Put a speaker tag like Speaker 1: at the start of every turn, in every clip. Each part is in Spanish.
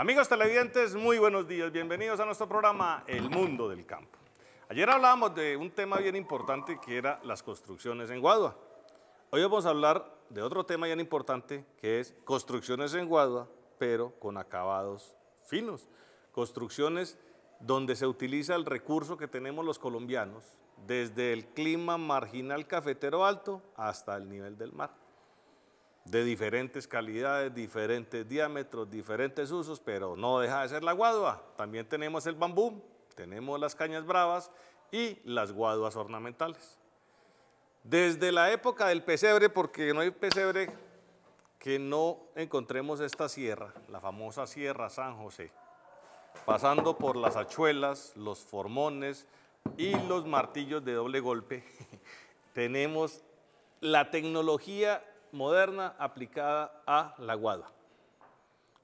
Speaker 1: Amigos televidentes, muy buenos días. Bienvenidos a nuestro programa El Mundo del Campo. Ayer hablábamos de un tema bien importante que era las construcciones en Guadua. Hoy vamos a hablar de otro tema bien importante que es construcciones en Guadua, pero con acabados finos. Construcciones donde se utiliza el recurso que tenemos los colombianos, desde el clima marginal cafetero alto hasta el nivel del mar de diferentes calidades, diferentes diámetros, diferentes usos, pero no deja de ser la guadua. También tenemos el bambú, tenemos las cañas bravas y las guaduas ornamentales. Desde la época del pesebre, porque no hay pesebre que no encontremos esta sierra, la famosa Sierra San José, pasando por las achuelas, los formones y los martillos de doble golpe, tenemos la tecnología moderna aplicada a la guada.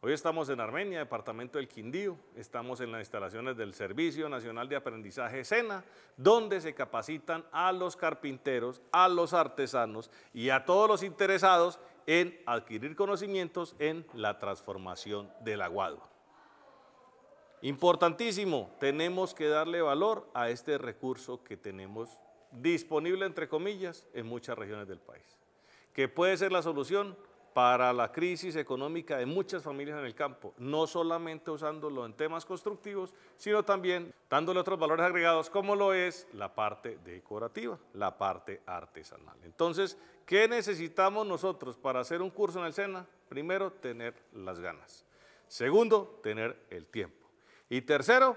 Speaker 1: Hoy estamos en Armenia, departamento del Quindío, estamos en las instalaciones del Servicio Nacional de Aprendizaje SENA, donde se capacitan a los carpinteros, a los artesanos y a todos los interesados en adquirir conocimientos en la transformación de la guadua. Importantísimo, tenemos que darle valor a este recurso que tenemos disponible, entre comillas, en muchas regiones del país que puede ser la solución para la crisis económica de muchas familias en el campo, no solamente usándolo en temas constructivos, sino también dándole otros valores agregados como lo es la parte decorativa, la parte artesanal. Entonces, ¿qué necesitamos nosotros para hacer un curso en el SENA? Primero, tener las ganas. Segundo, tener el tiempo. Y tercero,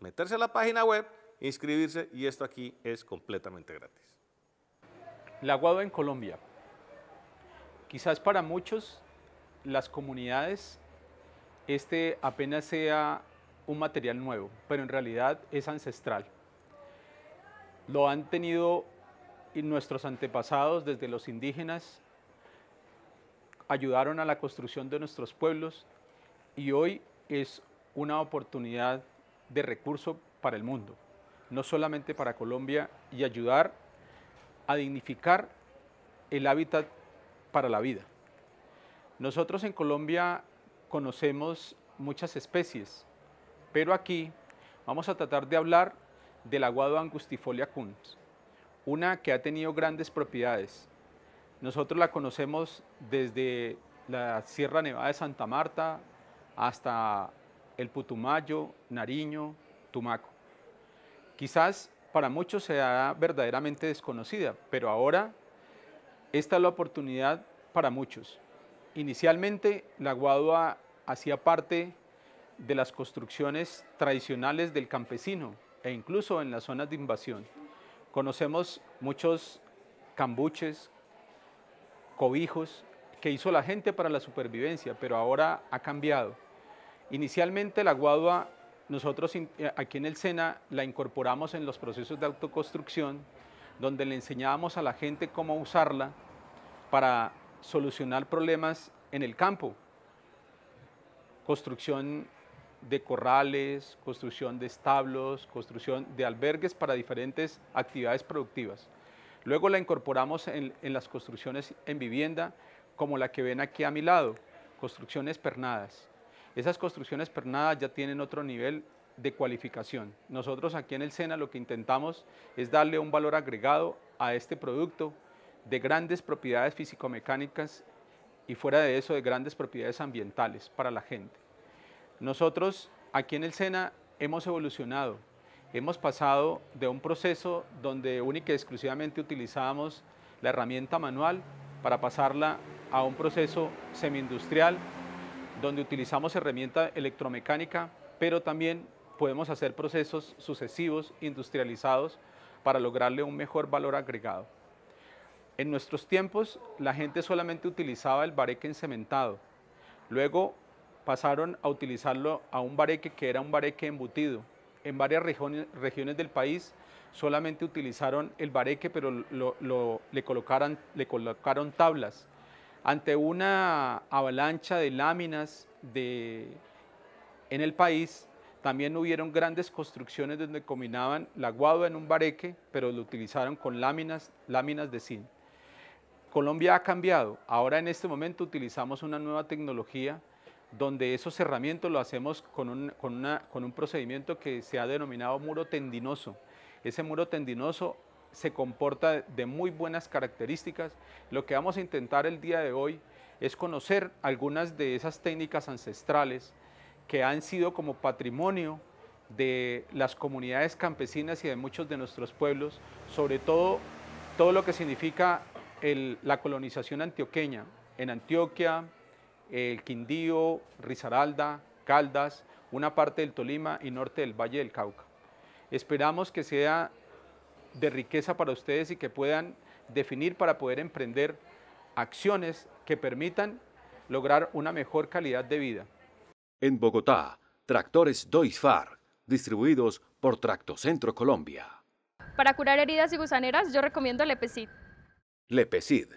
Speaker 1: meterse a la página web, inscribirse
Speaker 2: y esto aquí es completamente gratis. La Guado en Colombia Quizás para muchos las comunidades este apenas sea un material nuevo, pero en realidad es ancestral. Lo han tenido nuestros antepasados desde los indígenas, ayudaron a la construcción de nuestros pueblos y hoy es una oportunidad de recurso para el mundo, no solamente para Colombia, y ayudar a dignificar el hábitat para la vida. Nosotros en Colombia conocemos muchas especies, pero aquí vamos a tratar de hablar del aguado angustifolia cuns, una que ha tenido grandes propiedades. Nosotros la conocemos desde la Sierra Nevada de Santa Marta hasta el Putumayo, Nariño, Tumaco. Quizás para muchos sea verdaderamente desconocida, pero ahora esta es la oportunidad para muchos. Inicialmente, la guadua hacía parte de las construcciones tradicionales del campesino e incluso en las zonas de invasión. Conocemos muchos cambuches, cobijos que hizo la gente para la supervivencia, pero ahora ha cambiado. Inicialmente la guadua, nosotros eh, aquí en el SENA la incorporamos en los procesos de autoconstrucción donde le enseñábamos a la gente cómo usarla para solucionar problemas en el campo. Construcción de corrales, construcción de establos, construcción de albergues para diferentes actividades productivas. Luego la incorporamos en, las construcciones en vivienda, como la que ven aquí a mi lado, construcciones pernadas. Esas construcciones pernadas ya tienen otro nivel de cualificación. Nosotros aquí en el SENA lo que intentamos es darle un valor agregado a este producto de grandes propiedades físico-mecánicas y fuera de eso de grandes propiedades ambientales para la gente. Nosotros aquí en el SENA hemos evolucionado, hemos pasado de un proceso donde única y exclusivamente utilizábamos la herramienta manual para pasarla a un proceso semi-industrial donde utilizamos herramienta electromecánica, pero también podemos hacer procesos sucesivos, industrializados, para lograrle un mejor valor agregado. En nuestros tiempos, la gente solamente utilizaba el bareque encementado. Luego pasaron a utilizarlo a un bareque que era un bareque embutido. En varias regiones del país solamente utilizaron el bareque, pero le, colocaron, le colocaron tablas. Ante una avalancha de láminas de, en el país, también hubieron grandes construcciones donde combinaban la guadua en un bareque, pero lo utilizaron con láminas, de zinc. Colombia ha cambiado. Ahora en este momento utilizamos una nueva tecnología donde esos cerramientos lo hacemos con un procedimiento que se ha denominado muro tendinoso. Ese muro tendinoso se comporta de muy buenas características. Lo que vamos a intentar el día de hoy es conocer algunas de esas técnicas ancestrales que han sido como patrimonio de las comunidades campesinas y de muchos de nuestros pueblos, sobre todo todo lo que significa la colonización antioqueña en Antioquia, el Quindío, Risaralda, Caldas, una parte del Tolima y norte del Valle del Cauca. Esperamos que sea de riqueza para ustedes y que puedan definir para poder emprender acciones que permitan lograr una mejor calidad de vida.
Speaker 3: En Bogotá, tractores Doisfar, distribuidos por Tractocentro Colombia. Para curar heridas y gusaneras, yo recomiendo Lepecid. Lepecid,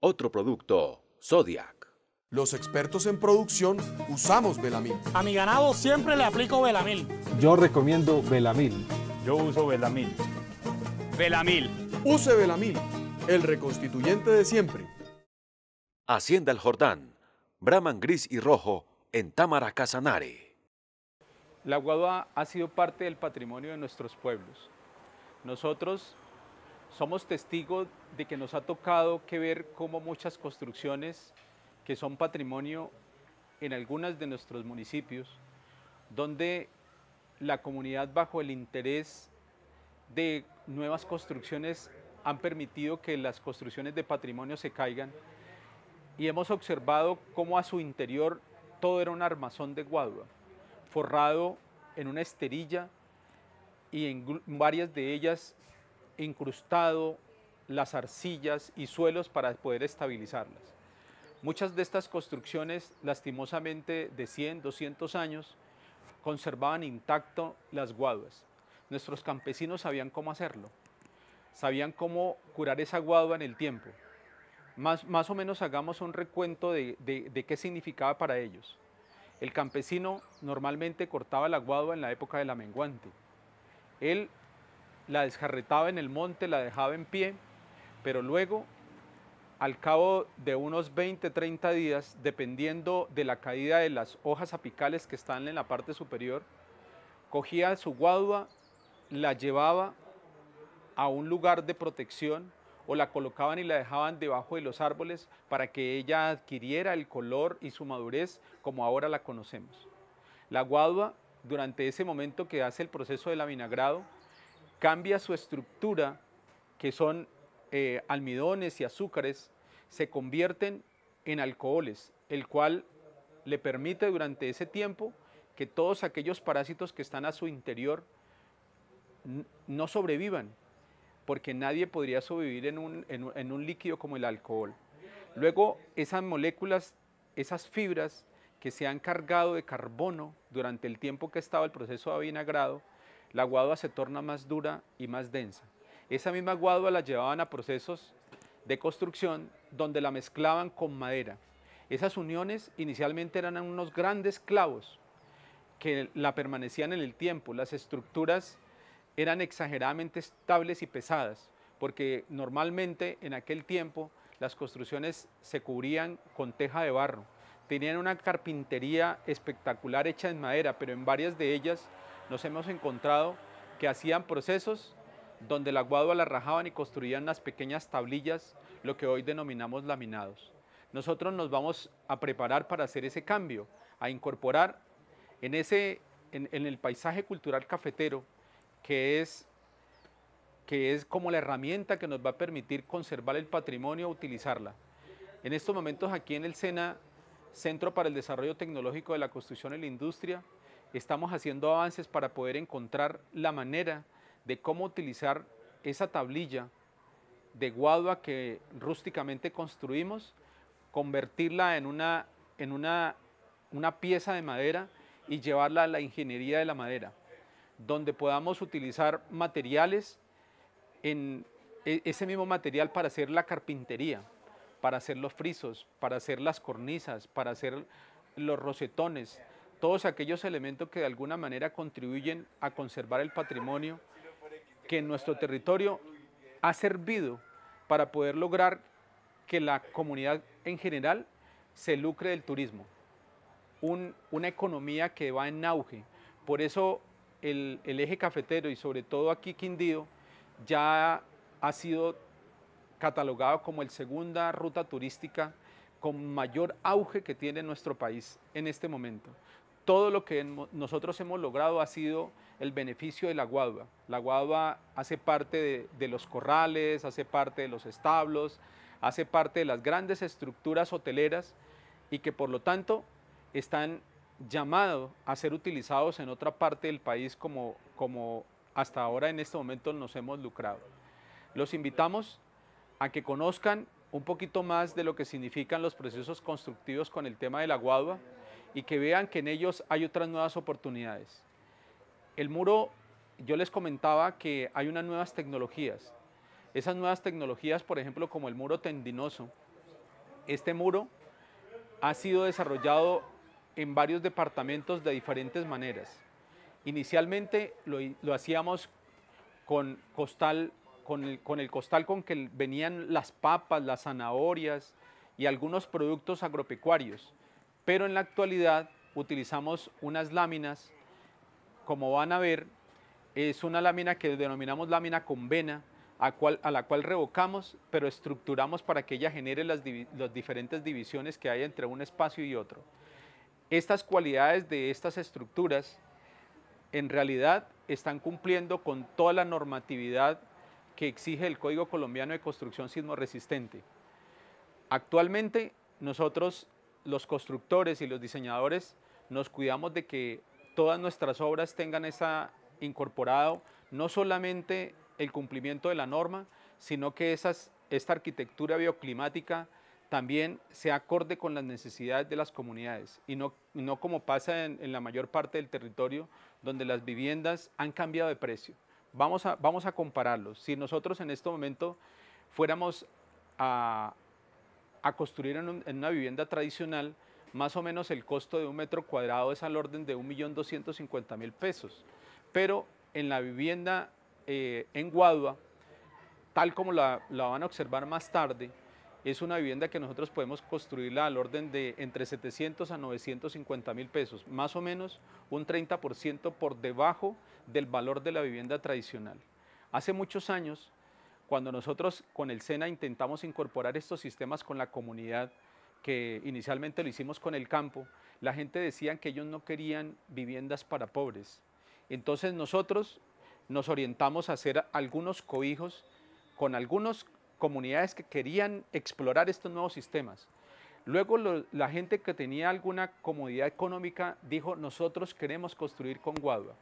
Speaker 3: otro
Speaker 1: producto Zodiac. Los expertos en producción usamos velamil. A mi ganado siempre le aplico velamil. Yo recomiendo velamil. Yo uso velamil. Velamil, Use velamil, el reconstituyente de siempre.
Speaker 3: Hacienda el Jordán, Brahman gris y rojo en Támara Casanare.
Speaker 2: La Guadua ha sido parte del patrimonio de nuestros pueblos. Nosotros somos testigos de que nos ha tocado que ver cómo muchas construcciones que son patrimonio en algunos de nuestros municipios, donde la comunidad bajo el interés de nuevas construcciones han permitido que las construcciones de patrimonio se caigan y hemos observado cómo a su interior todo era un armazón de guadua, forrado en una esterilla y en varias de ellas incrustado las arcillas y suelos para poder estabilizarlas. Muchas de estas construcciones, lastimosamente de 100, 200 años, conservaban intacto las guaduas. Nuestros campesinos sabían cómo hacerlo, sabían cómo curar esa guadua en el tiempo. Más, o menos hagamos un recuento de, de qué significaba para ellos. El campesino normalmente cortaba la guadua en la época de la menguante. Él la descarretaba en el monte, la dejaba en pie, pero luego, al cabo de unos 20, 30 días, dependiendo de la caída de las hojas apicales que están en la parte superior, cogía su guadua, la llevaba a un lugar de protección o la colocaban y la dejaban debajo de los árboles para que ella adquiriera el color y su madurez como ahora la conocemos. La guadua, durante ese momento que hace el proceso del vinagrado, cambia su estructura, que son eh, almidones y azúcares, se convierten en alcoholes, el cual le permite durante ese tiempo que todos aquellos parásitos que están a su interior no sobrevivan, porque nadie podría sobrevivir en un, líquido como el alcohol. Luego, esas moléculas, esas fibras que se han cargado de carbono durante el tiempo que estaba el proceso de avinagrado, la guadua se torna más dura y más densa. Esa misma guadua la llevaban a procesos de construcción donde la mezclaban con madera. Esas uniones inicialmente eran unos grandes clavos que la permanecían en el tiempo. Las estructuras eran exageradamente estables y pesadas, porque normalmente en aquel tiempo las construcciones se cubrían con teja de barro. Tenían una carpintería espectacular hecha en madera, pero en varias de ellas nos hemos encontrado que hacían procesos donde la guadua la rajaban y construían las pequeñas tablillas, lo que hoy denominamos laminados. Nosotros nos vamos a preparar para hacer ese cambio, a incorporar en, ese, en el paisaje cultural cafetero que es, que es como la herramienta que nos va a permitir conservar el patrimonio, utilizarla. En estos momentos aquí en el SENA, Centro para el Desarrollo Tecnológico de la Construcción y la Industria, estamos haciendo avances para poder encontrar la manera de cómo utilizar esa tablilla de guadua que rústicamente construimos, convertirla en una, en una, una pieza de madera y llevarla a la ingeniería de la madera donde podamos utilizar materiales en e-, ese mismo material para hacer la carpintería, para hacer los frisos, para hacer las cornisas, para hacer los rosetones, todos aquellos elementos que de alguna manera contribuyen a conservar el patrimonio que en nuestro territorio ha servido para poder lograr que la comunidad en general se lucre del turismo, una economía que va en auge. Por eso el, eje cafetero y sobre todo aquí Quindío ya ha sido catalogado como el segunda ruta turística con mayor auge que tiene nuestro país en este momento. Todo lo que nosotros hemos logrado ha sido el beneficio de la guadua. La guadua hace parte de los corrales, hace parte de los establos, hace parte de las grandes estructuras hoteleras y que por lo tanto están llamado a ser utilizados en otra parte del país como, como hasta ahora en este momento nos hemos lucrado. Los invitamos a que conozcan un poquito más de lo que significan los procesos constructivos con el tema de la guadua y que vean que en ellos hay otras nuevas oportunidades. El muro, yo les comentaba que hay unas nuevas tecnologías. Esas nuevas tecnologías, por ejemplo, como el muro tendinoso, este muro ha sido desarrollado en varios departamentos de diferentes maneras. Inicialmente lo, hacíamos con, el, costal con que venían las papas, las zanahorias y algunos productos agropecuarios, pero en la actualidad utilizamos unas láminas, como van a ver, es una lámina que denominamos lámina con vena, a, la cual revocamos, pero estructuramos para que ella genere las diferentes divisiones que hay entre un espacio y otro estas cualidades de estas estructuras en realidad están cumpliendo con toda la normatividad que exige el Código Colombiano de Construcción Sismo Resistente. Actualmente nosotros los constructores y los diseñadores nos cuidamos de que todas nuestras obras tengan esa incorporado no solamente el cumplimiento de la norma, sino que esta arquitectura bioclimática también se acorde con las necesidades de las comunidades y no, como pasa en, la mayor parte del territorio donde las viviendas han cambiado de precio. Vamos a, vamos a Si nosotros en este momento fuéramos a, construir en, una vivienda tradicional, más o menos el costo de un metro cuadrado es al orden de 1.250.000 pesos. Pero en la vivienda eh, en Guadua, tal como la, la van a observar más tarde, es una vivienda que nosotros podemos construirla al orden de entre 700 a 950 mil pesos, más o menos un 30% por debajo del valor de la vivienda tradicional. Hace muchos años, cuando nosotros con el SENA intentamos incorporar estos sistemas con la comunidad, que inicialmente lo hicimos con el campo, la gente decía que ellos no querían viviendas para pobres. Entonces nosotros nos orientamos a hacer algunos cobijos con algunos comunidades que querían explorar estos nuevos sistemas. Luego la gente que tenía alguna comodidad económica dijo, nosotros queremos construir con Guadua.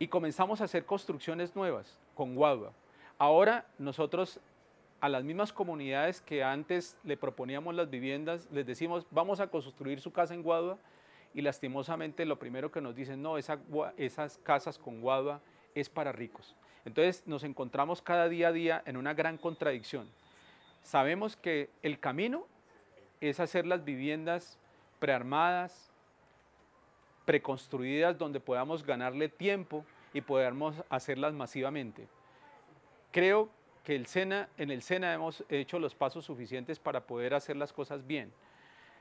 Speaker 2: Y comenzamos a hacer construcciones nuevas con Guadua. Ahora nosotros a las mismas comunidades que antes le proponíamos las viviendas, les decimos, vamos a construir su casa en Guadua. Y lastimosamente lo primero que nos dicen, no, esas casas con Guadua es para ricos. Entonces nos encontramos cada día a día en una gran contradicción. Sabemos que el camino es hacer las viviendas prearmadas, preconstruidas, donde podamos ganarle tiempo y podamos hacerlas masivamente. Creo que el Sena, en el SENA hemos hecho los pasos suficientes para poder hacer las cosas bien.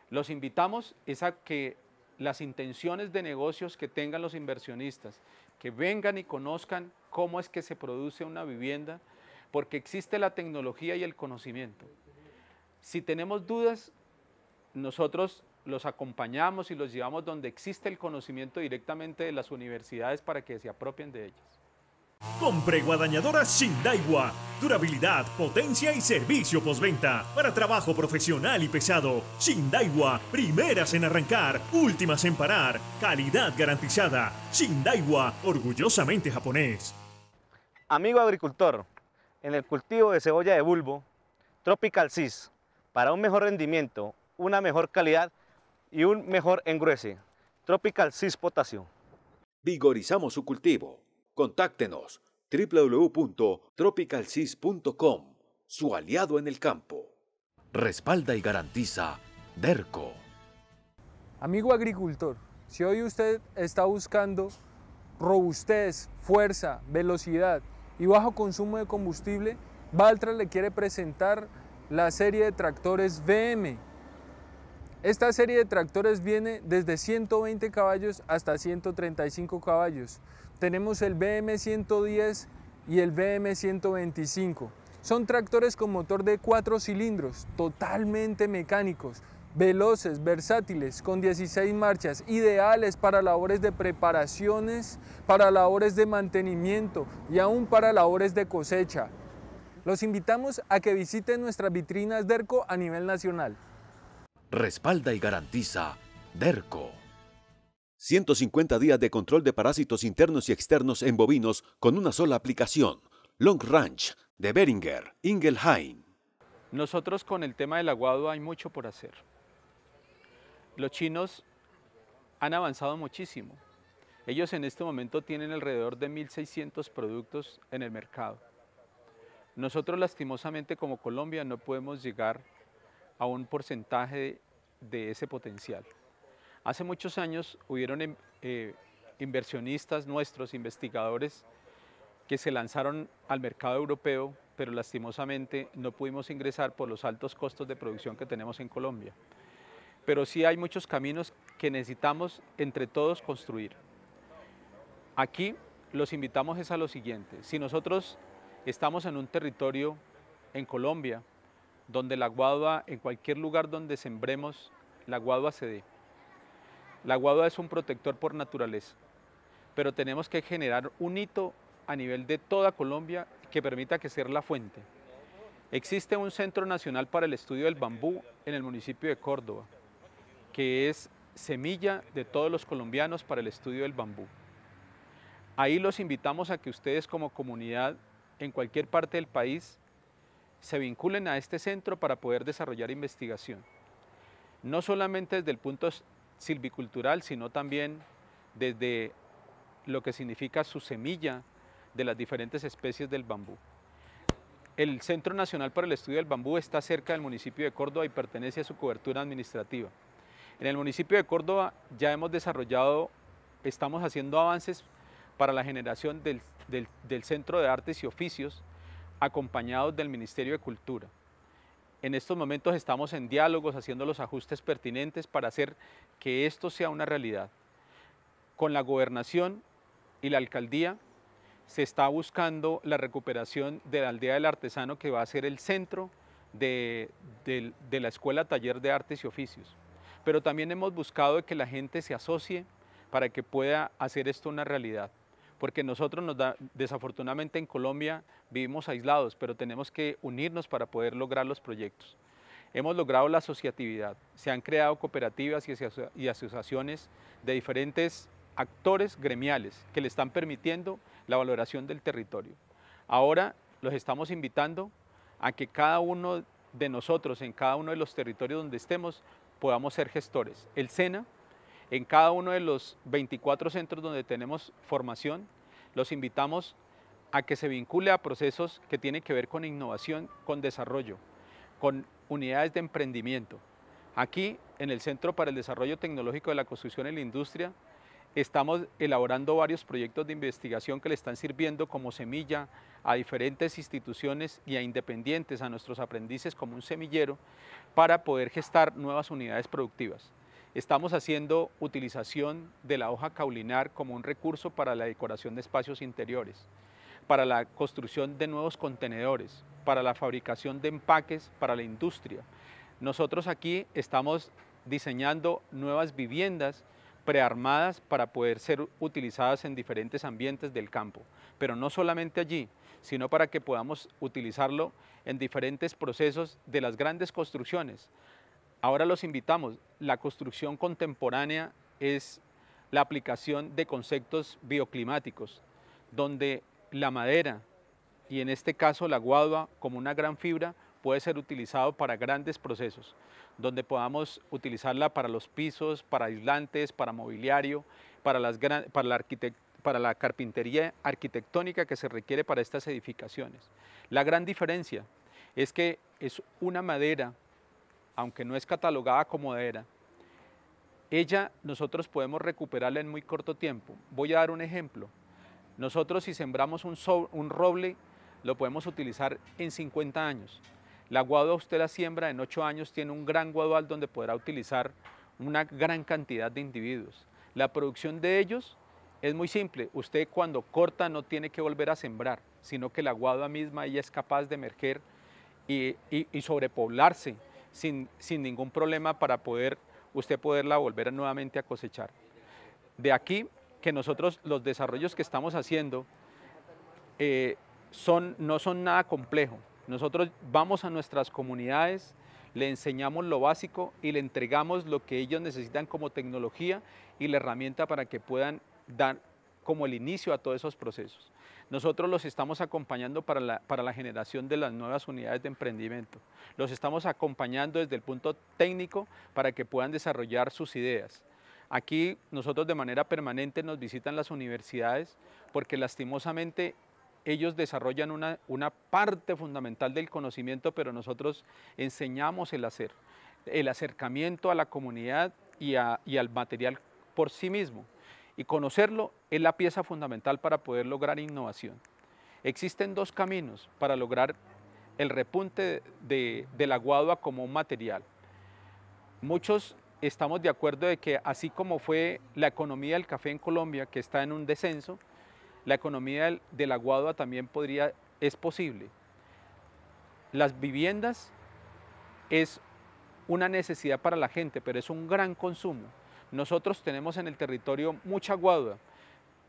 Speaker 2: Los invitamos es a que las intenciones de negocios que tengan los inversionistas, que vengan y conozcan cómo es que se produce una vivienda, porque existe la tecnología y el conocimiento. Si tenemos dudas, nosotros los acompañamos y los llevamos donde existe el conocimiento directamente de las universidades para que se apropien de ellas.
Speaker 3: Compre guadañadoras Shindaiwa. Durabilidad, potencia y servicio postventa. Para trabajo profesional y pesado. Shindaiwa, primeras en arrancar, últimas en parar. Calidad garantizada. Shindaiwa, orgullosamente japonés.
Speaker 2: Amigo agricultor, en el cultivo de cebolla de bulbo, Tropical Cis, para un mejor rendimiento,
Speaker 1: una mejor calidad y un mejor engruese. Tropical Cis Potasio.
Speaker 3: Vigorizamos su cultivo. Contáctenos www.tropicalsis.com su aliado en el campo. Respalda y garantiza
Speaker 1: DERCO. Amigo agricultor, si hoy usted está buscando robustez, fuerza, velocidad y bajo consumo de combustible, Valtra le quiere presentar la serie de tractores VM. Esta serie de tractores viene desde 120 caballos hasta 135 caballos tenemos el BM110 y el BM125. Son tractores con motor de cuatro cilindros, totalmente mecánicos, veloces, versátiles, con 16 marchas, ideales para labores de preparaciones, para labores de mantenimiento y aún para labores de cosecha. Los invitamos a que visiten nuestras vitrinas DERCO a nivel nacional.
Speaker 3: Respalda y garantiza DERCO. 150 días de control de parásitos internos y externos en bovinos con una sola aplicación. Long Ranch de Beringer, Ingelheim.
Speaker 2: Nosotros con el tema del aguado hay mucho por hacer. Los chinos han avanzado muchísimo. Ellos en este momento tienen alrededor de 1.600 productos en el mercado. Nosotros lastimosamente como Colombia no podemos llegar a un porcentaje de ese potencial. Hace muchos años hubieron eh, inversionistas nuestros, investigadores, que se lanzaron al mercado europeo, pero lastimosamente no pudimos ingresar por los altos costos de producción que tenemos en Colombia. Pero sí hay muchos caminos que necesitamos entre todos construir. Aquí los invitamos es a lo siguiente, si nosotros estamos en un territorio en Colombia, donde la guadua, en cualquier lugar donde sembremos, la guadua se dé. La guagua es un protector por naturaleza, pero tenemos que generar un hito a nivel de toda Colombia que permita que sea la fuente. Existe un Centro Nacional para el Estudio del Bambú en el municipio de Córdoba, que es semilla de todos los colombianos para el estudio del bambú. Ahí los invitamos a que ustedes como comunidad en cualquier parte del país se vinculen a este centro para poder desarrollar investigación. No solamente desde el punto silvicultural, sino también desde lo que significa su semilla de las diferentes especies del bambú. El Centro Nacional para el Estudio del Bambú está cerca del municipio de Córdoba y pertenece a su cobertura administrativa. En el municipio de Córdoba ya hemos desarrollado, estamos haciendo avances para la generación del, del Centro de Artes y Oficios, acompañados del Ministerio de Cultura. En estos momentos estamos en diálogos, haciendo los ajustes pertinentes para hacer que esto sea una realidad. Con la gobernación y la alcaldía se está buscando la recuperación de la aldea del artesano que va a ser el centro de, la escuela taller de artes y oficios. Pero también hemos buscado que la gente se asocie para que pueda hacer esto una realidad porque nosotros desafortunadamente en Colombia vivimos aislados, pero tenemos que unirnos para poder lograr los proyectos. Hemos logrado la asociatividad, se han creado cooperativas y asociaciones de diferentes actores gremiales que le están permitiendo la valoración del territorio. Ahora los estamos invitando a que cada uno de nosotros, en cada uno de los territorios donde estemos, podamos ser gestores. El SENA en cada uno de los 24 centros donde tenemos formación. Los invitamos a que se vincule a procesos que tienen que ver con innovación, con desarrollo, con unidades de emprendimiento. Aquí, en el Centro para el Desarrollo Tecnológico de la Construcción y la Industria, estamos elaborando varios proyectos de investigación que le están sirviendo como semilla a diferentes instituciones y a independientes, a nuestros aprendices como un semillero, para poder gestar nuevas unidades productivas. Estamos haciendo utilización de la hoja caulinar como un recurso para la decoración de espacios interiores, para la construcción de nuevos contenedores, para la fabricación de empaques para la industria. Nosotros aquí estamos diseñando nuevas viviendas prearmadas para poder ser utilizadas en diferentes ambientes del campo, pero no solamente allí, sino para que podamos utilizarlo en diferentes procesos de las grandes construcciones. Ahora los invitamos, la construcción contemporánea es la aplicación de conceptos bioclimáticos, donde la madera, y en este caso la guadua como una gran fibra, puede ser utilizado para grandes procesos, donde podamos utilizarla para los pisos, para aislantes, para mobiliario, para, para la carpintería arquitectónica que se requiere para estas edificaciones. La gran diferencia es que es una madera aunque no es catalogada como era, ella nosotros podemos recuperarla en muy corto tiempo. Voy a dar un ejemplo. Nosotros si sembramos un, roble, lo podemos utilizar en 50 años. La guadua usted la siembra en 8 años, tiene un gran guadual donde podrá utilizar una gran cantidad de individuos. La producción de ellos es muy simple. Usted cuando corta no tiene que volver a sembrar, sino que la guadua misma ella es capaz de emerger y sobrepoblarse sin, ningún problema para poder usted poderla volver nuevamente a cosechar. De aquí que nosotros los desarrollos que estamos haciendo eh, son, no son nada complejo. Nosotros vamos a nuestras comunidades, le enseñamos lo básico y le entregamos lo que ellos necesitan como tecnología y la herramienta para que puedan dar como el inicio a todos esos procesos. Nosotros los estamos acompañando para la, generación de las nuevas unidades de emprendimiento. Los estamos acompañando desde el punto técnico para que puedan desarrollar sus ideas. Aquí nosotros de manera permanente nos visitan las universidades porque lastimosamente ellos desarrollan una, parte fundamental del conocimiento, pero nosotros enseñamos el hacer, el acercamiento a la comunidad y al material por sí mismo. Y conocerlo es la pieza fundamental para poder lograr innovación. Existen dos caminos para lograr el repunte de, la guadua como un material. Muchos estamos de acuerdo de que así como fue la economía del café en Colombia, que está en un descenso, la economía del, de la guadua también podría, es posible. Las viviendas es una necesidad para la gente, pero es un gran consumo. Nosotros tenemos en el territorio mucha guadua,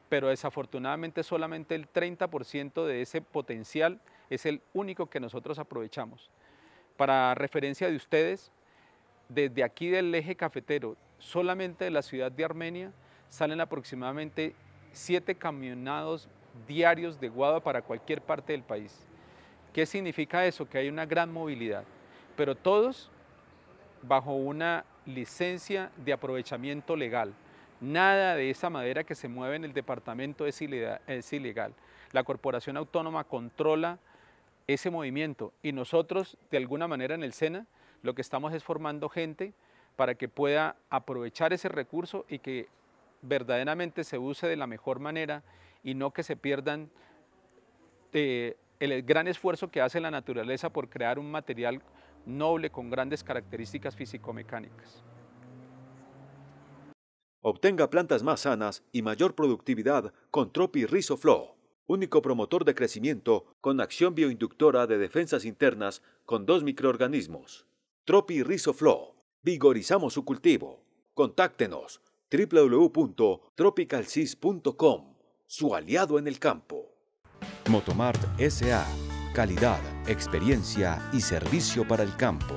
Speaker 2: pero desafortunadamente solamente el 30% de ese potencial es el único que nosotros aprovechamos. Para referencia de ustedes, desde aquí del eje cafetero, solamente de la ciudad de Armenia, salen aproximadamente 7 camionados diarios de Guadua para cualquier parte del país. ¿Qué significa eso? Que hay una gran movilidad, pero todos bajo una licencia de aprovechamiento legal. Nada de esa madera que se mueve en el departamento es ilegal. La corporación autónoma controla ese movimiento y nosotros, de alguna manera en el SENA, lo que estamos es formando gente para que pueda aprovechar ese recurso y que verdaderamente se use de la mejor manera y no que se pierdan eh, el gran esfuerzo que hace la naturaleza por crear un material noble con grandes características físico-mecánicas.
Speaker 3: Obtenga plantas más sanas y mayor productividad con Tropi Rizoflow, único promotor de crecimiento con acción bioinductora de defensas internas con dos microorganismos. Tropi flow vigorizamos su cultivo. Contáctenos www.tropicalsis.com su aliado en el campo. Motomart SA, calidad experiencia y servicio para el campo.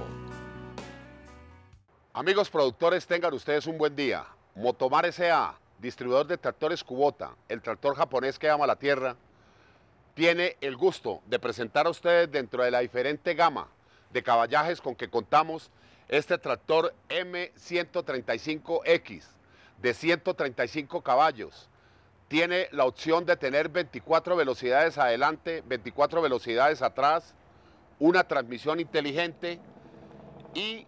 Speaker 4: Amigos productores, tengan ustedes un buen día. Motomar S.A., distribuidor de tractores Kubota, el tractor japonés que ama la tierra, tiene el gusto de presentar a ustedes dentro de la diferente gama de caballajes con que contamos este tractor M135X de 135 caballos. Tiene la opción de tener 24 velocidades adelante, 24 velocidades atrás, una transmisión inteligente y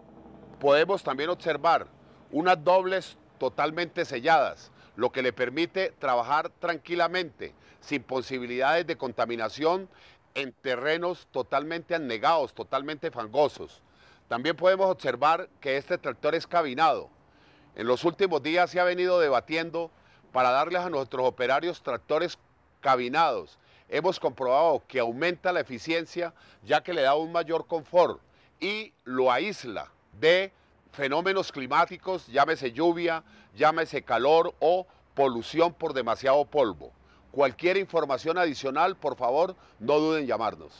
Speaker 4: podemos también observar unas dobles totalmente selladas, lo que le permite trabajar tranquilamente, sin posibilidades de contaminación en terrenos totalmente anegados, totalmente fangosos. También podemos observar que este tractor es cabinado. En los últimos días se ha venido debatiendo para darles a nuestros operarios tractores cabinados hemos comprobado que aumenta la eficiencia ya que le da un mayor confort y lo aísla de fenómenos climáticos, llámese lluvia, llámese calor o polución por demasiado polvo. Cualquier información adicional, por favor, no duden en llamarnos.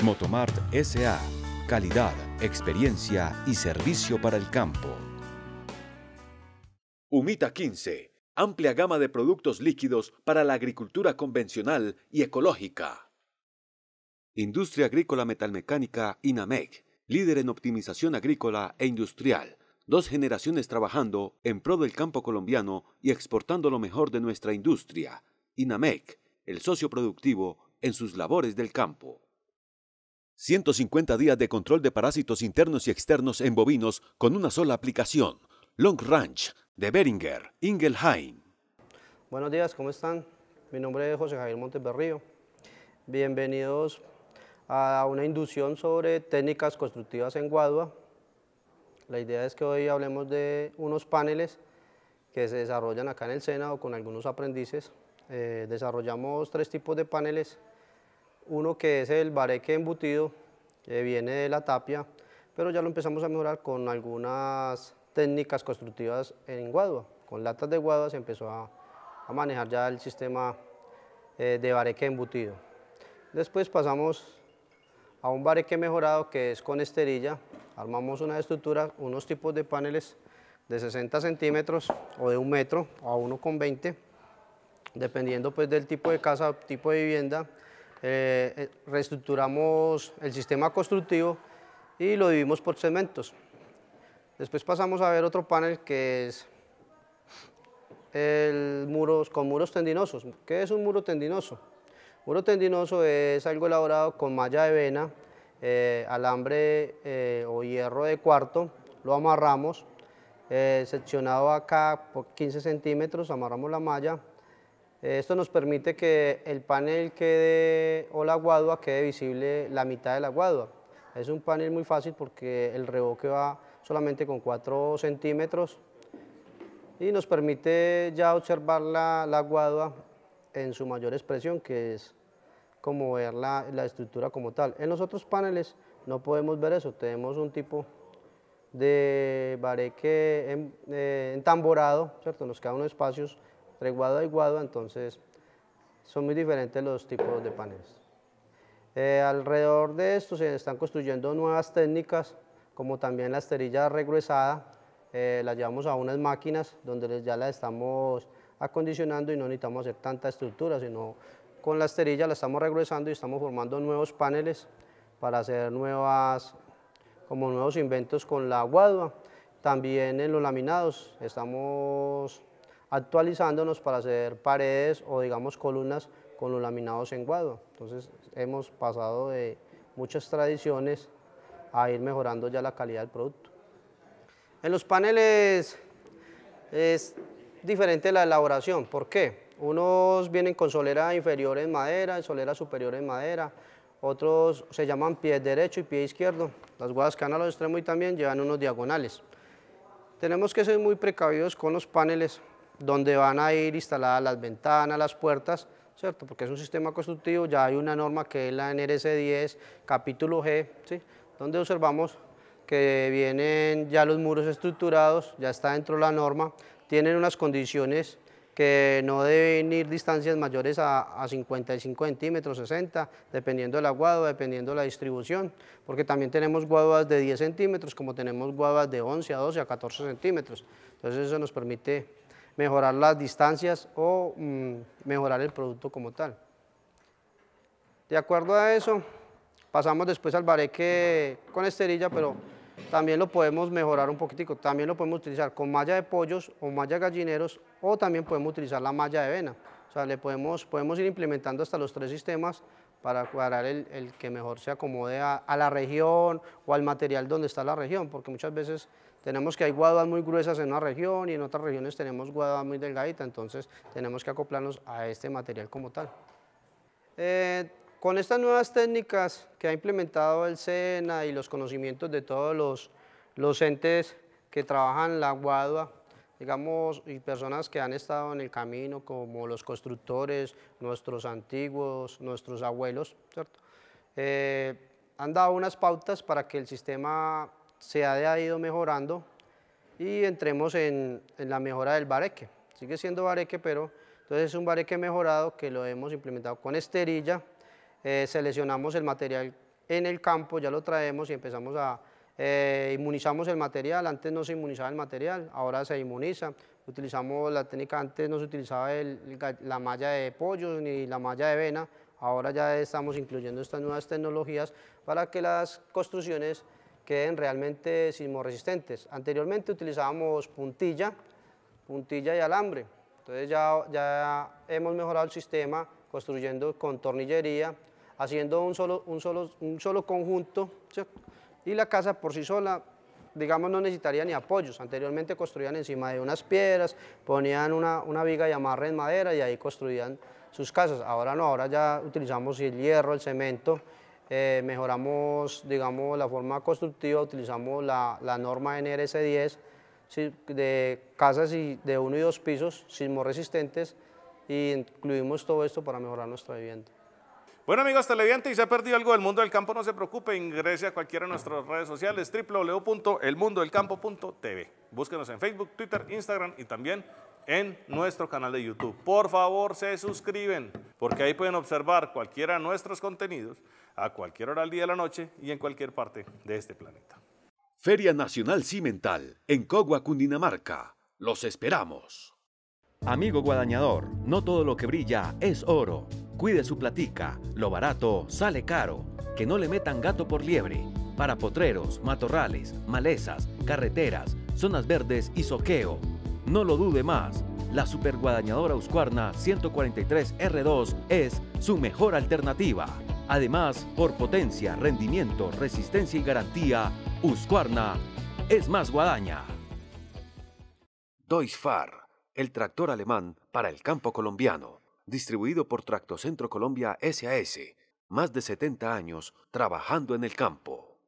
Speaker 3: Motomart SA, calidad, experiencia y servicio para el campo. Humita 15 amplia gama de productos líquidos para la agricultura convencional y ecológica. Industria Agrícola Metalmecánica INAMEC, líder en optimización agrícola e industrial, dos generaciones trabajando en pro del campo colombiano y exportando lo mejor de nuestra industria. INAMEC, el socio productivo en sus labores del campo. 150 días de control de parásitos internos y externos en bovinos con una sola aplicación. Long Ranch de Beringer, Ingelheim.
Speaker 5: Buenos días, ¿cómo están? Mi nombre es José Javier Berrío. Bienvenidos a una inducción sobre técnicas constructivas en Guadua. La idea es que hoy hablemos de unos paneles que se desarrollan acá en el Senado con algunos aprendices. Eh, desarrollamos tres tipos de paneles. Uno que es el bareque embutido, que viene de la tapia, pero ya lo empezamos a mejorar con algunas técnicas constructivas en guadua. Con latas de guadua se empezó a, manejar ya el sistema eh, de bareque embutido. Después pasamos a un bareque mejorado que es con esterilla. Armamos una estructura, unos tipos de paneles de 60 centímetros o de un metro a 1,20, dependiendo pues del tipo de casa, tipo de vivienda. Eh, eh, reestructuramos el sistema constructivo y lo dividimos por segmentos. Después pasamos a ver otro panel que es el muros, con muros tendinosos. ¿Qué es un muro tendinoso? Muro tendinoso es algo elaborado con malla de vena, eh, alambre eh, o hierro de cuarto, lo amarramos, eh, seccionado acá por 15 centímetros, amarramos la malla. esto nos permite que el panel quede, o la guadua quede visible la mitad de la guadua. Es un panel muy fácil porque el revoque va solamente con 4 centímetros y nos permite ya observar la, la guadua en su mayor expresión, que es como ver la, estructura como tal. En los otros paneles no podemos ver eso, tenemos un tipo de bareque en, eh, entamborado, ¿cierto? nos quedan unos espacios entre guadua y guadua, entonces son muy diferentes los tipos de paneles. Eh, alrededor de esto se están construyendo nuevas técnicas como también la esterilla regresada eh, la llevamos a unas máquinas donde ya la estamos acondicionando y no necesitamos hacer tanta estructura, sino con la esterilla la estamos regresando y estamos formando nuevos paneles para hacer nuevas, como nuevos inventos con la guadua. También en los laminados estamos actualizándonos para hacer paredes o digamos columnas con los laminados en guadua. Entonces hemos pasado de muchas tradiciones a ir mejorando ya la calidad del producto. En los paneles es diferente la elaboración, ¿por qué? Unos vienen con solera inferior en madera, solera superior en madera, otros se llaman pie derecho y pie izquierdo. Las guadas que van a los extremos y también llevan unos diagonales. Tenemos que ser muy precavidos con los paneles donde van a ir instaladas las ventanas, las puertas, ¿cierto? Porque es un sistema constructivo, ya hay una norma que es la NRC 10, capítulo G, ¿sí? donde observamos que vienen ya los muros estructurados, ya está dentro de la norma, tienen unas condiciones que no deben ir distancias mayores a, 55 centímetros, 60, dependiendo la aguado, dependiendo de la distribución, porque también tenemos guaduas de 10 centímetros, como tenemos guaduas de 11 a 12 a 14 centímetros. Entonces eso nos permite mejorar las distancias o mm, mejorar el producto como tal. De acuerdo a eso, Pasamos después al bareque con esterilla, pero también lo podemos mejorar un poquitico. También lo podemos utilizar con malla de pollos o malla gallineros o también podemos utilizar la malla de vena. O sea, le podemos, podemos ir implementando hasta los tres sistemas para cuadrar el, que mejor se acomode a, la región o al material donde está la región, porque muchas veces tenemos que hay guaduas muy gruesas en una región y en otras regiones tenemos guaduas muy delgaditas, entonces tenemos que acoplarnos a este material como tal. Eh, con estas nuevas técnicas que ha implementado el SENA y los conocimientos de todos los, entes que trabajan la guadua, digamos, y personas que han estado en el camino, como los constructores, nuestros antiguos, nuestros abuelos, eh, han dado unas pautas para que el sistema se haya ido mejorando y entremos en, la mejora del bareque. Sigue siendo bareque, pero entonces es un bareque mejorado que lo hemos implementado con esterilla, eh, seleccionamos el material en el campo, ya lo traemos y empezamos a eh, inmunizamos el material, antes no se inmunizaba el material, ahora se inmuniza, utilizamos la técnica, antes no se utilizaba la malla de pollos ni la malla de vena, ahora ya estamos incluyendo estas nuevas tecnologías para que las construcciones queden realmente sismoresistentes. Anteriormente utilizábamos puntilla, puntilla y alambre, entonces ya, ya hemos mejorado el sistema construyendo con tornillería, haciendo un solo, un solo, un solo conjunto, y la casa por sí sola, digamos, no necesitaría ni apoyos. Anteriormente construían encima de unas piedras, ponían una, viga de amarre en madera y ahí construían sus casas. Ahora no, ahora ya utilizamos el hierro, el cemento, eh, mejoramos, digamos, la forma constructiva, utilizamos la, la norma nrs 10 de casas y de uno y dos pisos, sismorresistentes y incluimos todo esto para mejorar nuestra vivienda. Bueno amigos televidentes, si se ha perdido
Speaker 1: algo del mundo del campo, no se preocupe, ingrese a cualquiera de nuestras redes sociales, www.elmundodelcampo.tv. Búsquenos en Facebook, Twitter, Instagram y también en nuestro canal de YouTube. Por favor, se suscriben, porque ahí pueden observar cualquiera de nuestros contenidos a cualquier hora del día de la noche y en cualquier parte de este planeta.
Speaker 3: Feria Nacional Cimental, en Cogua, Cundinamarca. Los esperamos. Amigo guadañador, no todo lo que brilla es oro. Cuide su platica, lo barato sale caro, que no le metan gato por liebre. Para potreros, matorrales, malezas, carreteras, zonas verdes y soqueo. No lo dude más, la superguadañadora Uscuarna 143R2 es su mejor alternativa. Además, por potencia, rendimiento, resistencia y garantía, Husqvarna es más guadaña. Deutsch Far, el tractor alemán para el campo colombiano distribuido por Tracto Centro Colombia SAS, más de 70 años trabajando en el campo.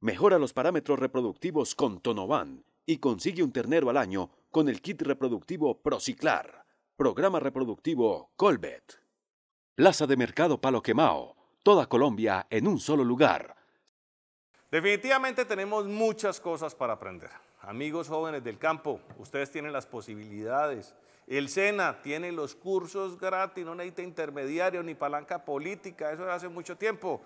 Speaker 3: Mejora los parámetros reproductivos con Tonovan y consigue un ternero al año con el kit reproductivo Prociclar, programa reproductivo Colbet. Plaza de Mercado Palo Quemao, toda Colombia en un solo lugar.
Speaker 1: Definitivamente tenemos muchas cosas para aprender. Amigos jóvenes del campo, ustedes tienen las posibilidades, el SENA tiene los cursos gratis, no necesita intermediario ni palanca política, eso hace mucho tiempo.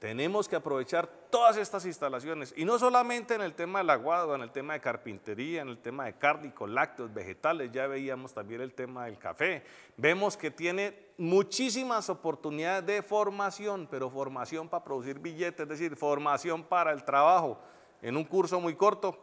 Speaker 1: Tenemos que aprovechar todas estas instalaciones y no solamente en el tema del aguado, en el tema de carpintería, en el tema de cárnicos, lácteos, vegetales, ya veíamos también el tema del café. Vemos que tiene muchísimas oportunidades de formación, pero formación para producir billetes, es decir, formación para el trabajo en un curso muy corto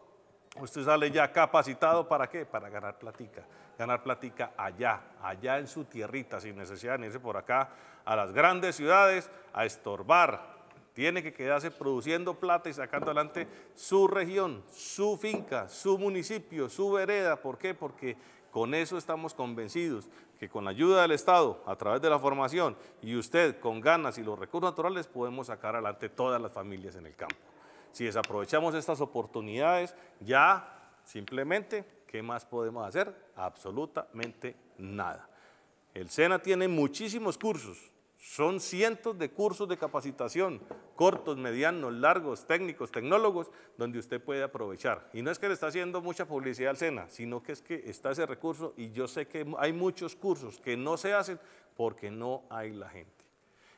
Speaker 1: Usted sale ya capacitado para qué? Para ganar platica. Ganar platica allá, allá en su tierrita, sin necesidad de irse por acá a las grandes ciudades a estorbar. Tiene que quedarse produciendo plata y sacando adelante su región, su finca, su municipio, su vereda. ¿Por qué? Porque con eso estamos convencidos que con la ayuda del Estado, a través de la formación y usted con ganas y los recursos naturales podemos sacar adelante todas las familias en el campo. Si desaprovechamos estas oportunidades, ya simplemente, ¿qué más podemos hacer? Absolutamente nada. El SENA tiene muchísimos cursos, son cientos de cursos de capacitación, cortos, medianos, largos, técnicos, tecnólogos, donde usted puede aprovechar. Y no es que le está haciendo mucha publicidad al SENA, sino que es que está ese recurso y yo sé que hay muchos cursos que no se hacen porque no hay la gente.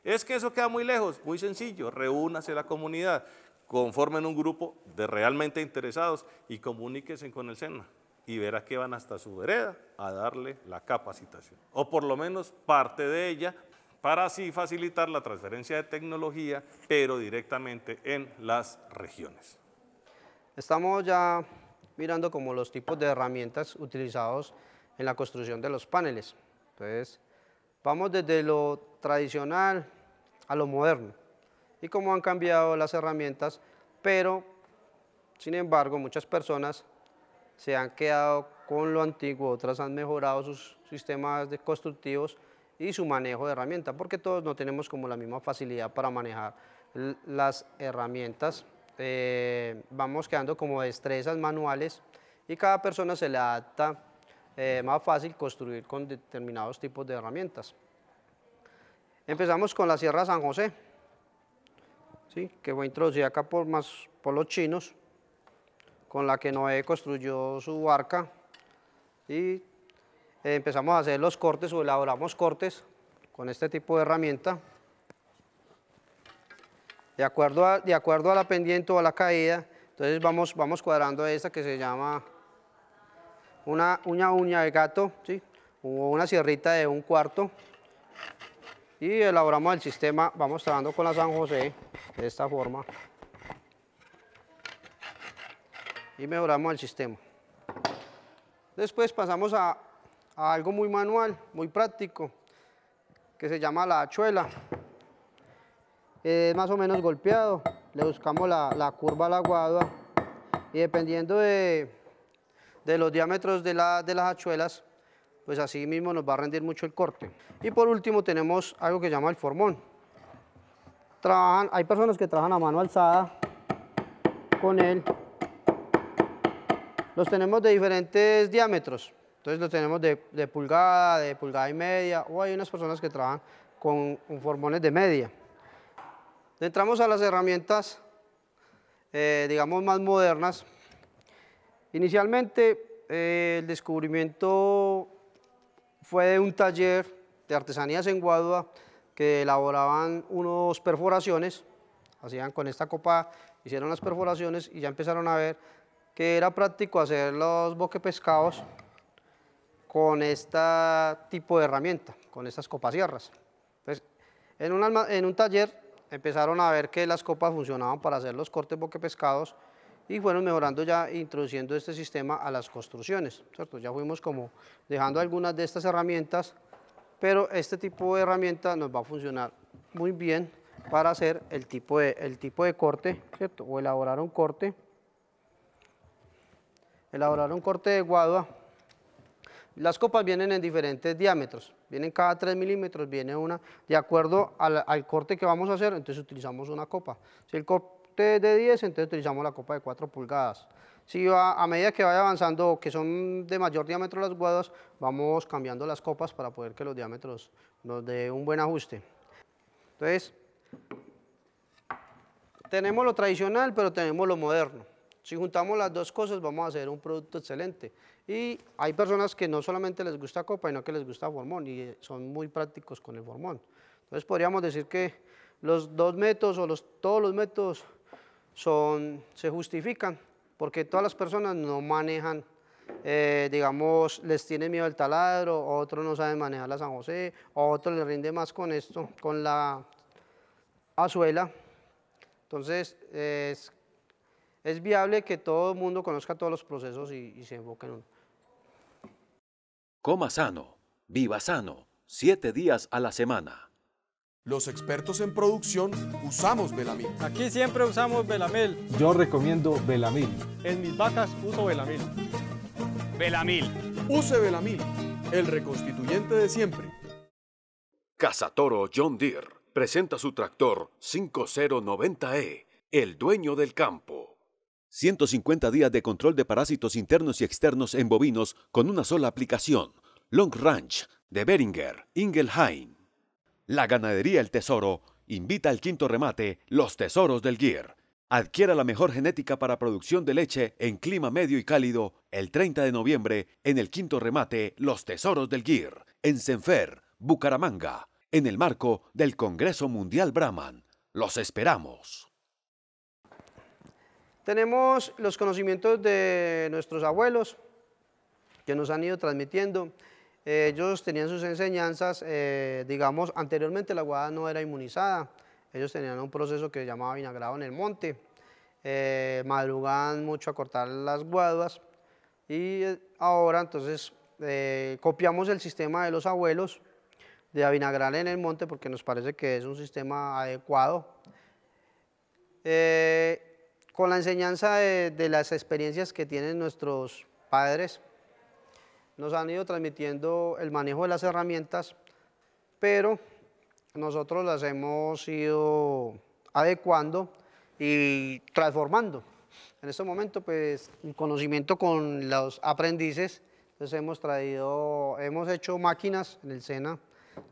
Speaker 1: Es que eso queda muy lejos, muy sencillo, reúnase la comunidad conformen un grupo de realmente interesados y comuníquense con el SENA y verá que van hasta su vereda a darle la capacitación, o por lo menos parte de ella, para así facilitar la transferencia de tecnología, pero directamente en las regiones.
Speaker 5: Estamos ya mirando como los tipos de herramientas utilizados en la construcción de los paneles. Entonces, vamos desde lo tradicional a lo moderno y cómo han cambiado las herramientas, pero sin embargo muchas personas se han quedado con lo antiguo, otras han mejorado sus sistemas de constructivos y su manejo de herramientas, porque todos no tenemos como la misma facilidad para manejar las herramientas. Eh, vamos quedando como destrezas manuales y cada persona se le adapta eh, más fácil construir con determinados tipos de herramientas. Empezamos con la Sierra San José. ¿sí? que fue introducida acá por, más, por los chinos, con la que Noé construyó su barca y eh, empezamos a hacer los cortes o elaboramos cortes con este tipo de herramienta. De acuerdo a, de acuerdo a la pendiente o a la caída, entonces vamos, vamos cuadrando esta que se llama una uña uña de gato, ¿sí? o una sierrita de un cuarto. Y elaboramos el sistema, vamos trabajando con la San José de esta forma y mejoramos el sistema. Después pasamos a, algo muy manual, muy práctico, que se llama la hachuela. Es más o menos golpeado, le buscamos la, curva curva la guada y dependiendo de, de los diámetros de, de las hachuelas, pues así mismo nos va a rendir mucho el corte. Y por último tenemos algo que se llama el formón hay personas que trabajan a mano alzada con él. Los tenemos de diferentes diámetros. Entonces los tenemos de, pulgada, de pulgada y media, o hay unas personas que trabajan con, formones de media. Entramos a las herramientas, eh, digamos, más modernas. Inicialmente, eh, el descubrimiento fue de un taller de artesanías en Guadua, que elaboraban unos perforaciones, hacían con esta copa, hicieron las perforaciones y ya empezaron a ver que era práctico hacer los boquepescados con este tipo de herramienta, con estas copas sierras. en, un, en un taller empezaron a ver que las copas funcionaban para hacer los cortes boquepescados y fueron mejorando ya introduciendo este sistema a las construcciones, ¿cierto? Ya fuimos como dejando algunas de estas herramientas pero este tipo de herramienta nos va a funcionar muy bien para hacer el tipo de, el tipo de corte, ¿cierto? O elaborar un corte, elaborar un corte de guadua. Las copas vienen en diferentes diámetros, vienen cada 3 milímetros, viene una, de acuerdo al, al corte que vamos a hacer, entonces utilizamos una copa. Si el corte es de 10, entonces utilizamos la copa de 4 pulgadas. Si a medida que vaya avanzando, que son de mayor diámetro las guadas, vamos cambiando las copas para poder que los diámetros nos dé un buen ajuste. Entonces, tenemos lo tradicional, pero tenemos lo moderno. Si juntamos las dos cosas, vamos a hacer un producto excelente. Y hay personas que no solamente les gusta copa, sino que les gusta formón y son muy prácticos con el formón. Entonces podríamos decir que los dos métodos o todos los métodos son, se justifican porque todas las personas no manejan, eh, digamos, les tiene miedo el taladro, otros no saben manejar la San José, otros le rinde más con esto, con la azuela. Entonces, es, viable que todo el mundo conozca todos los procesos y, y se enfoque en uno.
Speaker 3: Coma sano, viva sano, siete días a la semana.
Speaker 5: Los expertos en producción
Speaker 1: usamos Belamil. Aquí siempre usamos Belamil. Yo recomiendo Belamil. En mis vacas uso Belamil. Belamil. Use Belamil, el reconstituyente de siempre.
Speaker 3: Toro John Deere presenta su tractor 5090E, el dueño del campo. 150 días de control de parásitos internos y externos en bovinos con una sola aplicación. Long Ranch de Beringer, Ingelheim. La ganadería El Tesoro invita al quinto remate Los Tesoros del GIR. Adquiera la mejor genética para producción de leche en clima medio y cálido el 30 de noviembre en el quinto remate Los Tesoros del GIR, en Senfer, Bucaramanga, en el marco del Congreso Mundial Brahman. Los esperamos.
Speaker 5: Tenemos los conocimientos de nuestros abuelos que nos han ido transmitiendo ellos tenían sus enseñanzas, eh, digamos, anteriormente la guada no era inmunizada. Ellos tenían un proceso que se llamaba vinagrado en el monte. Eh, madrugaban mucho a cortar las guaduas y eh, ahora entonces copiamos el sistema de los abuelos de avinagrar en el monte porque nos parece que es un sistema adecuado. con la enseñanza de las experiencias que tienen nuestros padres, nos han ido transmitiendo el manejo de las herramientas, pero nosotros las hemos ido adecuando y transformando. En este momento, pues, el conocimiento con los aprendices, pues, hemos traído, hemos hecho máquinas en el SENA,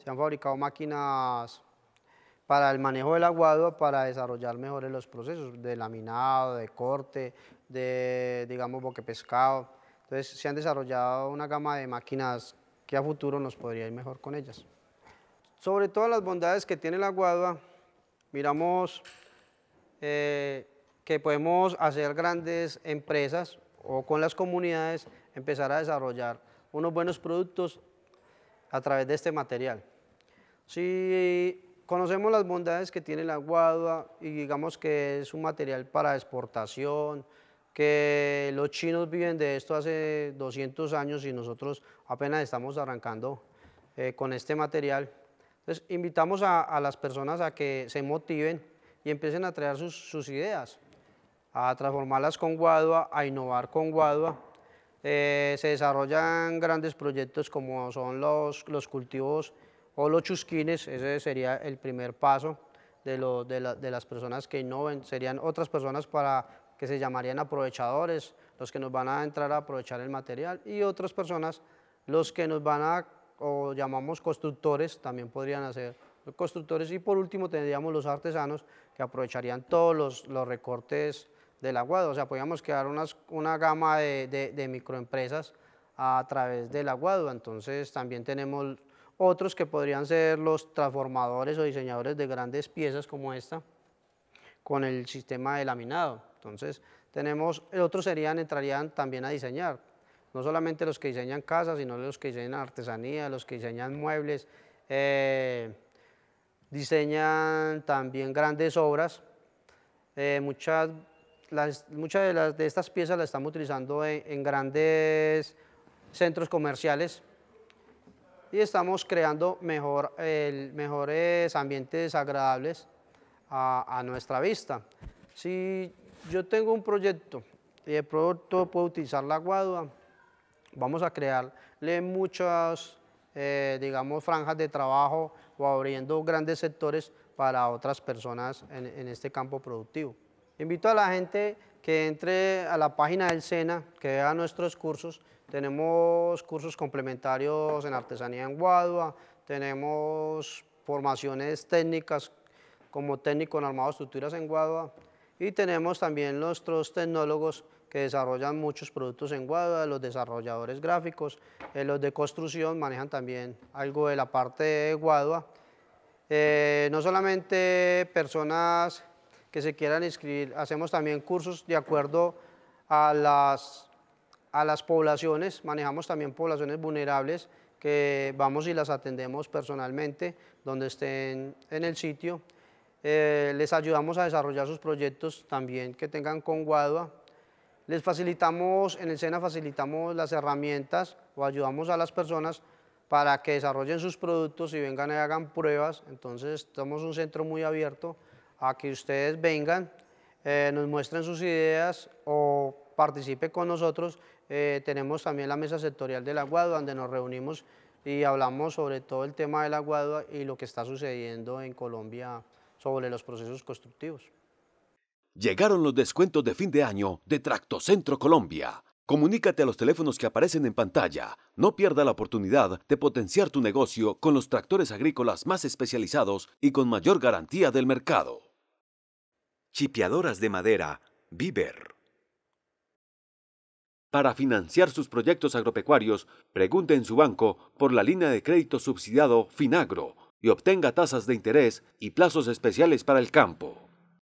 Speaker 5: se han fabricado máquinas para el manejo del aguado, para desarrollar mejores los procesos de laminado, de corte, de, digamos, boque pescado. Entonces se han desarrollado una gama de máquinas que a futuro nos podría ir mejor con ellas. Sobre todas las bondades que tiene la guadua, miramos eh, que podemos hacer grandes empresas o con las comunidades empezar a desarrollar unos buenos productos a través de este material. Si conocemos las bondades que tiene la guadua y digamos que es un material para exportación, que los chinos viven de esto hace 200 años y nosotros apenas estamos arrancando eh, con este material. Entonces, invitamos a, las personas a que se motiven y empiecen a traer sus, ideas, a transformarlas con Guadua, a innovar con Guadua. Eh, se desarrollan grandes proyectos como son los, los cultivos o los chusquines, ese sería el primer paso de, lo, de, de las personas que innoven, serían otras personas para que se llamarían aprovechadores, los que nos van a entrar a aprovechar el material, y otras personas, los que nos van a, o llamamos constructores, también podrían hacer constructores, y por último tendríamos los artesanos, que aprovecharían todos los, recortes del aguado, o sea, podríamos crear una gama de, de microempresas a través del aguado, entonces también tenemos otros que podrían ser los transformadores o diseñadores de grandes piezas como esta, con el sistema de laminado. Entonces, tenemos, Otros serían, entrarían también a diseñar, no solamente los que diseñan casas, sino los que diseñan artesanía, los que diseñan muebles, eh, diseñan también grandes obras. Eh, muchas, muchas de, las, de, estas piezas las estamos utilizando en, grandes centros comerciales y estamos creando mejor, mejores ambientes agradables a, nuestra vista. Si yo tengo un proyecto y el producto puede utilizar la guadua. Vamos a crearle muchas, eh, digamos, franjas de trabajo o abriendo grandes sectores para otras personas en, este campo productivo. Invito a la gente que entre a la página del SENA, que vea nuestros cursos. Tenemos cursos complementarios en artesanía en Guadua, tenemos formaciones técnicas como técnico en armado estructuras en Guadua, y tenemos también nuestros tecnólogos que desarrollan muchos productos en Guadua, los desarrolladores gráficos, eh, los de construcción manejan también algo de la parte de Guadua. Eh, no solamente personas que se quieran inscribir, hacemos también cursos de acuerdo a las poblaciones, manejamos también poblaciones vulnerables que vamos y las atendemos personalmente, donde estén en el sitio. Eh, les ayudamos a desarrollar sus proyectos también que tengan con Guadua. Les facilitamos, en el SENA facilitamos las herramientas o ayudamos a las personas para que desarrollen sus productos y vengan y hagan pruebas. Entonces, somos un centro muy abierto a que ustedes vengan, eh, nos muestren sus ideas o participe con nosotros. Eh, tenemos también la mesa sectorial de la Guadua, donde nos reunimos y hablamos sobre todo el tema de la Guadua y lo que está sucediendo en Colombia sobre los procesos constructivos.
Speaker 3: Llegaron los descuentos de fin de año de Tracto Centro Colombia. Comunícate a los teléfonos que aparecen en pantalla. No pierda la oportunidad de potenciar tu negocio con los tractores agrícolas más especializados y con mayor garantía del mercado. Chipiadoras de madera, Viver. Para financiar sus proyectos agropecuarios, pregunte en su banco por la línea de crédito subsidiado Finagro y obtenga tasas de interés y plazos especiales para el campo.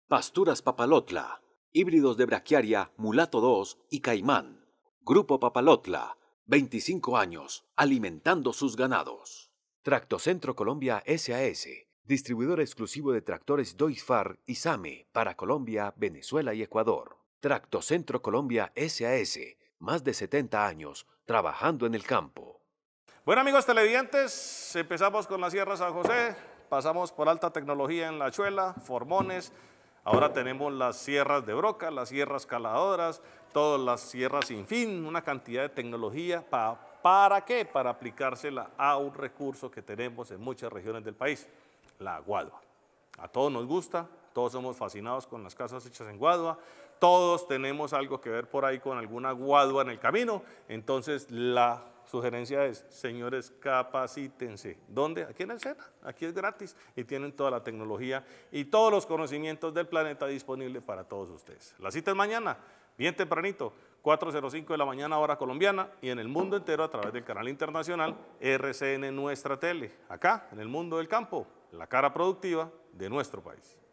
Speaker 3: Pasturas Papalotla, híbridos de Brachiaria, Mulato 2 y Caimán. Grupo Papalotla, 25 años, alimentando sus ganados. Tractocentro Colombia SAS, distribuidor exclusivo de tractores Doisfar y SAME para Colombia, Venezuela y Ecuador. Tractocentro Colombia SAS, más
Speaker 1: de 70 años,
Speaker 3: trabajando en el campo.
Speaker 1: Bueno, amigos televidentes, empezamos con la Sierra San José, pasamos por alta tecnología en La Chuela, Formones, ahora tenemos las sierras de Broca, las sierras caladoras, todas las sierras sin fin, una cantidad de tecnología para, ¿para qué? Para aplicársela a un recurso que tenemos en muchas regiones del país, la guadua. A todos nos gusta, todos somos fascinados con las casas hechas en guadua, todos tenemos algo que ver por ahí con alguna guadua en el camino, entonces la sugerencia es, señores, capacítense. ¿Dónde? Aquí en el SENA, aquí es gratis y tienen toda la tecnología y todos los conocimientos del planeta disponibles para todos ustedes. La cita es mañana, bien tempranito, 4.05 de la mañana hora colombiana y en el mundo entero a través del canal internacional RCN Nuestra Tele, acá en el mundo del campo, la cara productiva de nuestro país.